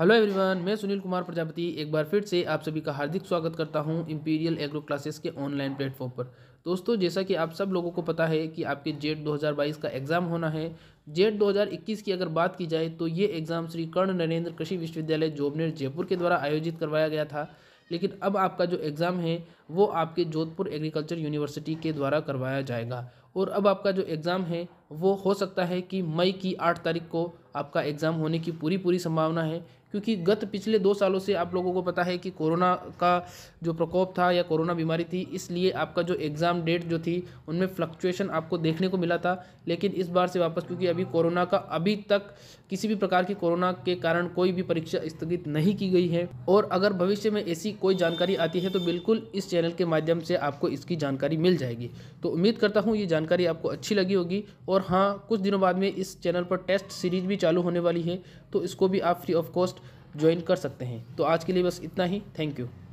hello everyone मैं सुनील कुमार प्रजापति एक बार फिर से आप सभी का हार्दिक स्वागत करता हूं इंपीरियल एग्रो क्लासेस के ऑनलाइन प्लेटफॉर्म पर दोस्तों जैसा कि आप सब लोगों को पता है कि आपके जेट 2022 का एग्ज़ाम होना है जेट 2021 की अगर बात की जाए तो ये एग्ज़ाम श्री कर्ण नरेंद्र कृषि विश्वविद्यालय जोबनेर जयपुर के द्वारा आयोजित करवाया गया था लेकिन अब आपका जो एग्ज़ाम है वो आपके जोधपुर एग्रीकल्चर यूनिवर्सिटी के द्वारा करवाया जाएगा और अब आपका जो एग्ज़ाम है वो हो सकता है कि मई की आठ तारीख को आपका एग्ज़ाम होने की पूरी पूरी संभावना है क्योंकि गत पिछले दो सालों से आप लोगों को पता है कि कोरोना का जो प्रकोप था या कोरोना बीमारी थी इसलिए आपका जो एग्ज़ाम डेट जो थी उनमें फ्लक्चुएशन आपको देखने को मिला था लेकिन इस बार से वापस क्योंकि अभी कोरोना का अभी तक किसी भी प्रकार की कोरोना के कारण कोई भी परीक्षा स्थगित नहीं की गई है और अगर भविष्य में ऐसी कोई जानकारी आती है तो बिल्कुल इस चैनल के माध्यम से आपको इसकी जानकारी मिल जाएगी तो उम्मीद करता हूँ ये जानकारी आपको अच्छी लगी होगी और हाँ कुछ दिनों बाद में इस चैनल पर टेस्ट सीरीज भी चालू होने वाली है तो इसको भी आप फ्री ऑफ कॉस्ट ज्वाइन कर सकते हैं तो आज के लिए बस इतना ही थैंक यू